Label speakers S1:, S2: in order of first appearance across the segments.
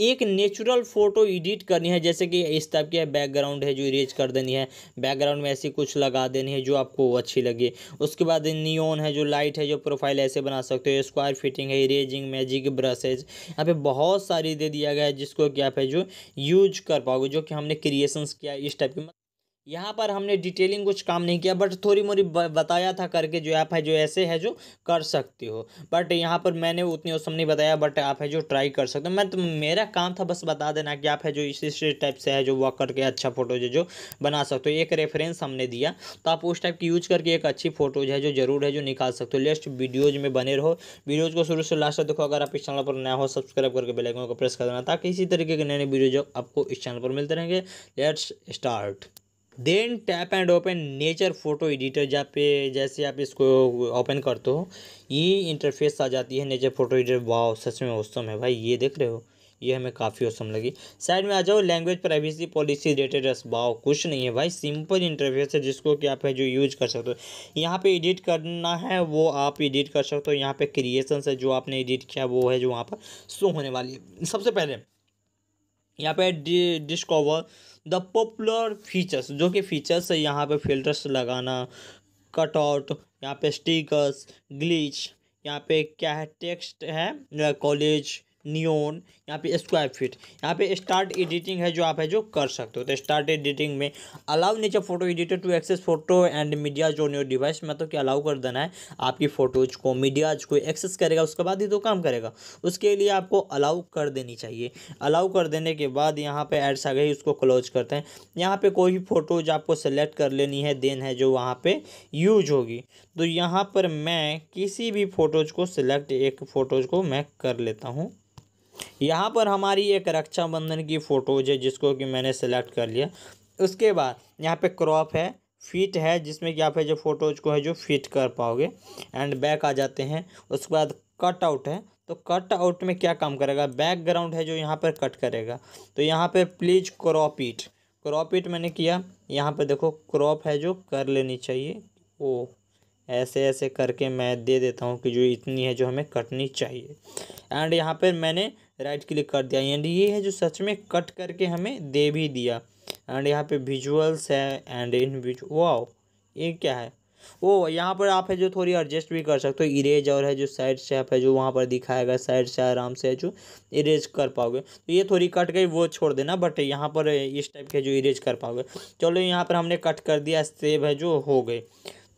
S1: एक natural photo edit करनी है जैसे कि इस टाइप की बैकग्राउंड है जो इरेज कर देनी है बैकग्राउंड में ऐसी कुछ लगा देनी है जो आपको अच्छी लगे उसके बाद नियोन है जो लाइट है जो प्रोफाइल ऐसे बना सकते हो स्क्वायर फिटिंग है इरेजिंग मैजिक ब्रशेज यहाँ पे बहुत सारी दे दिया गया है जिसको कि आप है जो यूज कर पाओगे जो कि हमने क्रिएशंस किया इस टाइप की यहाँ पर हमने डिटेलिंग कुछ काम नहीं किया बट थोड़ी मोरी बताया था करके जो ऐप है जो ऐसे है जो कर सकते हो बट यहाँ पर मैंने उतनी औसम नहीं बताया बट आप है जो ट्राई कर सकते हो मैं तो मेरा काम था बस बता देना कि आप है जो इस इस टाइप से है जो वर्क करके अच्छा फोटो जो जो बना सकते हो एक रेफरेंस हमने दिया तो आप उस टाइप की यूज करके एक अच्छी फोटोज है जो जरूर है जो निकाल सकते हो लेस्ट वीडियोज में बने रहो वीडियोज को शुरू से लास्ट तक देखो अगर आप इस चैनल पर नया हो सब्सक्राइब करके बेलाइकन को प्रेस कर देना ताकि इसी तरीके के नए नए वीडियो जो आपको इस चैनल पर मिलते रहेंगे let's start then tap and open nature photo editor जहाँ पे जैसे आप इसको ओपन करते हो ये इंटरफेस आ जाती है नेचर फोटो एडिटर वाह सच में ओसम है भाई ये देख रहे हो ये हमें काफ़ी ओसम लगी साइड में आ जाओ लैंग्वेज प्राइवेसी पॉलिसी रिलेटेड रस वाओ कुछ नहीं है भाई सिंपल इंटरफेस है जिसको कि आप है जो यूज कर सकते हो यहाँ पे एडिट करना है वो आप एडिट कर सकते हो यहाँ पे क्रिएशन से जो आपने एडिट किया वो है जो वहाँ पर शो होने वाली है सबसे पहले यहाँ पे डिस्कवर द पॉपुलर फीचर्स जो कि फीचर्स है यहाँ पे फिल्टर्स लगाना कटआउट यहाँ पे स्टिकर्स ग्लीच यहाँ पे क्या है टेक्स्ट है कॉलेज नियोन यहाँ पे स्क्वायर फीट यहाँ पे स्टार्ट एडिटिंग है जो आप है जो कर सकते हो तो स्टार्ट एडिटिंग में allow nature photo editor to access photo and media जो न्यू डिवाइस मतलब कि अलाउ कर देना है आपकी फ़ोटोज को मीडियाज को एक्सेस करेगा उसके बाद ही तो काम करेगा उसके लिए आपको अलाउ कर देनी चाहिए अलाउ कर देने के बाद यहाँ पर एड्स आ गई उसको क्लोज करते हैं यहाँ पर कोई भी फ़ोटोज आपको सेलेक्ट कर लेनी है देन है जो वहाँ पर यूज होगी तो यहाँ पर मैं किसी भी फ़ोटोज को सिलेक्ट एक फ़ोटोज को मैं कर लेता हूँ यहाँ पर हमारी एक रक्षाबंधन की फ़ोटोज है जिसको कि मैंने सेलेक्ट कर लिया उसके बाद यहाँ पे क्रॉप है फिट है जिसमें कि आप जो फ़ोटोज को है जो फिट कर पाओगे एंड बैक आ जाते हैं उसके बाद कट आउट है तो कट आउट में क्या काम करेगा बैकग्राउंड है जो यहाँ पर कट करेगा तो यहाँ पर please crop it crop it मैंने किया यहाँ पर देखो क्रॉप है जो कर लेनी चाहिए ओ ऐसे ऐसे करके मैं दे देता हूँ कि जो इतनी है जो हमें कटनी चाहिए एंड यहाँ पर मैंने राइट क्लिक कर दिया एंड ये है जो सच में कट करके हमें दे भी दिया एंड यहाँ पे विजुअल्स है एंड इन विजु वाओ ये क्या है वो यहाँ पर आप है जो थोड़ी एडजस्ट भी कर सकते हो इरेज और है जो साइड से आप है जो वहाँ पर दिखाएगा साइड से आराम से है जो इरेज कर पाओगे तो ये थोड़ी कट गई वो छोड़ देना बट यहाँ पर इस टाइप के जो इरेज कर पाओगे चलो यहाँ पर हमने कट कर दिया सेव है जो हो गए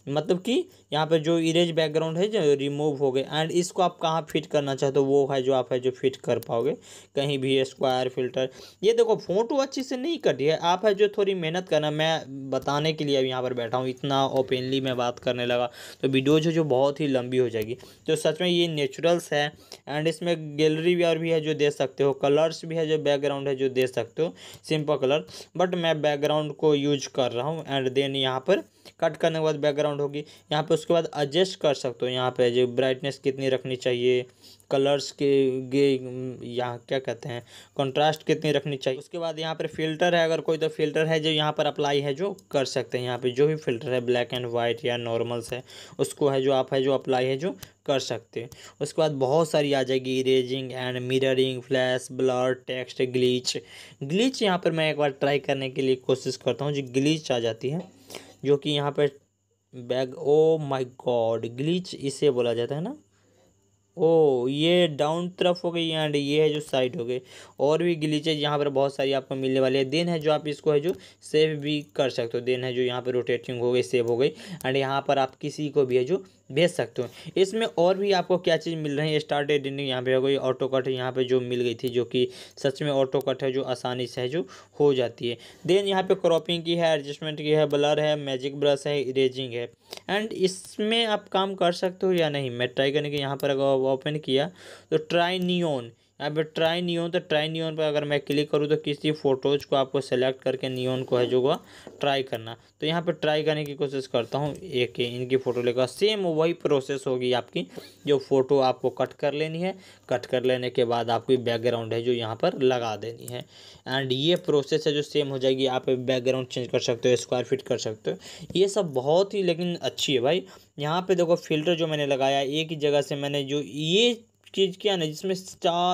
S1: मतलब कि यहाँ पर जो इरेज बैकग्राउंड है जो रिमूव हो गए एंड इसको आप कहाँ फिट करना चाहते हो वो है जो आप है जो फिट कर पाओगे कहीं भी स्क्वायर फिल्टर ये देखो फोटो तो अच्छे से नहीं कटी है आप है जो थोड़ी मेहनत करना मैं बताने के लिए अब यहाँ पर बैठा हूँ इतना ओपनली मैं बात करने लगा तो वीडियोज है जो बहुत ही लंबी हो जाएगी तो सच में ये नेचुरल्स है एंड इसमें गैलरी व्यार भी है जो दे सकते हो कलर्स भी है जो बैकग्राउंड है जो दे सकते हो सिंपल कलर बट मैं बैकग्राउंड को यूज कर रहा हूँ एंड देन यहाँ पर कट करने के बाद बैकग्राउंड होगी यहाँ पे उसके बाद एडजस्ट कर सकते हो यहाँ पे जो ब्राइटनेस कितनी रखनी चाहिए कलर्स के गे यहाँ क्या कहते हैं कंट्रास्ट कितनी रखनी चाहिए उसके बाद यहाँ पर फिल्टर है अगर कोई तो फिल्टर है जो यहाँ पर अप्लाई है जो कर सकते हैं यहाँ पे जो भी फिल्टर है ब्लैक एंड वाइट या नॉर्मल्स है उसको है जो आप है जो अप्लाई है जो कर सकते हैं उसके बाद बहुत सारी आ जाएगी erasing and mirroring flash blur text glitch glitch यहाँ पर मैं एक बार ट्राई करने के लिए कोशिश करता हूँ जो ग्लीच आ जाती है जो कि यहाँ पर bag oh my God glitch इसे बोला जाता है ना ओ oh, ये डाउन तरफ हो गई एंड ये है जो साइड हो गई और भी ग्लीचेज यहाँ पर बहुत सारी आपको मिलने वाली है देन है जो आप इसको है जो सेव भी कर सकते हो देन है जो यहाँ पर रोटेटिंग हो गई सेव हो गई एंड यहाँ पर आप किसी को भी है जो भेज सकते हो इसमें और भी आपको क्या चीज़ मिल रही है स्टार्ट एडिटिंग यहाँ पे हो गई ऑटो कट यहाँ पे जो मिल गई थी जो कि सच में ऑटो कट है जो आसानी से है जो हो जाती है देन यहाँ पे क्रॉपिंग की है एडजस्टमेंट की है ब्लर है मैजिक ब्रश है इरेजिंग है एंड इसमें आप काम कर सकते हो या नहीं मैं ट्राई करने के यहाँ पर अगर ओपन किया तो ट्राई नियोन यहाँ पे ट्राई नियोन तो ट्राई नियोन पर अगर मैं क्लिक करूँ तो किसी फ़ोटोज़ को आपको सेलेक्ट करके नियोन को है जो हुआ ट्राई करना तो यहाँ पे ट्राई करने की कोशिश करता हूँ एक इनकी फ़ोटो लेकर सेम वही प्रोसेस होगी आपकी जो फ़ोटो आपको कट कर लेनी है कट कर लेने के बाद आपकी बैकग्राउंड है जो यहाँ पर लगा देनी है एंड ये प्रोसेस है जो सेम हो जाएगी आप बैकग्राउंड चेंज कर सकते हो स्क्वायर फिट कर सकते हो ये सब बहुत ही लेकिन अच्छी है भाई यहाँ पे देखो फिल्टर जो मैंने लगाया एक ही जगह से मैंने जो ये चीज़ किया ना जिसमें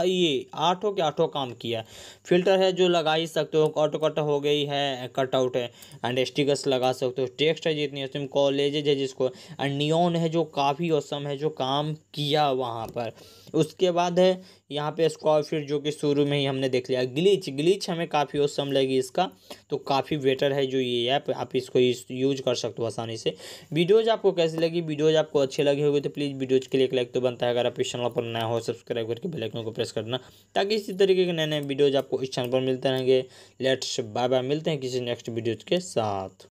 S1: ये आठों के आठों काम किया फिल्टर है जो लगा ही सकते हो ऑटो कट हो गई है कट आउट है एंड स्टिकर्स लगा सकते हो टेक्स्ट है जितनी उसमें कॉलेजेज है जिसको एंड नियोन है जो काफ़ी औसम है जो काम किया वहाँ पर उसके बाद है यहाँ पे फीट जो कि शुरू में ही हमने देख लिया ग्लिच ग्लिच हमें काफ़ी औसम लगी इसका तो काफ़ी बेटर है जो ये ऐप आप इसको यूज कर सकते हो आसानी से वीडियोज आपको कैसी लगी वीडियोज आपको अच्छे लगे होंगे तो प्लीज़ वीडियोज के लिए एक लाइक तो बनता है अगर आप इस चैनल पर नया हो सब्सक्राइब करके बेलाइकन को प्रेस करना ताकि इसी तरीके के नए नए वीडियोज आपको इस चैनल पर मिलते रहेंगे लेट्स बाय बाय मिलते हैं किसी नेक्स्ट वीडियोज के साथ